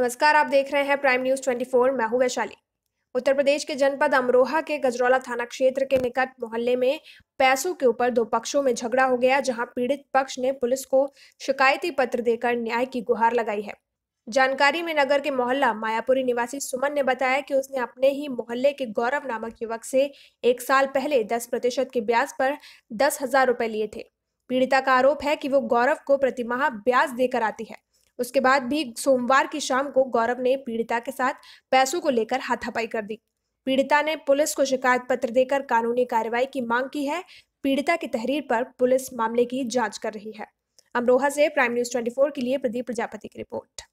नमस्कार आप देख रहे हैं प्राइम न्यूज 24 मैं हूं वैशाली उत्तर प्रदेश के जनपद अमरोहा के गजरौला थाना क्षेत्र के निकट मोहल्ले में पैसों के ऊपर दो पक्षों में झगड़ा हो गया जहां पीड़ित पक्ष ने पुलिस को शिकायती पत्र देकर न्याय की गुहार लगाई है जानकारी में नगर के मोहल्ला मायापुरी निवासी सुमन ने बताया कि उसने अपने ही मोहल्ले के गौरव नामक युवक से एक साल पहले दस प्रतिशत के ब्याज पर दस हजार रुपए लिए थे पीड़िता का आरोप है कि वो गौरव को प्रतिमाह ब्याज देकर आती है उसके बाद भी सोमवार की शाम को गौरव ने पीड़िता के साथ पैसों को लेकर हाथापाई कर दी पीड़िता ने पुलिस को शिकायत पत्र देकर कानूनी कार्रवाई की मांग की है पीड़िता की तहरीर पर पुलिस मामले की जांच कर रही है अमरोहा से प्राइम न्यूज 24 के लिए प्रदीप प्रजापति की रिपोर्ट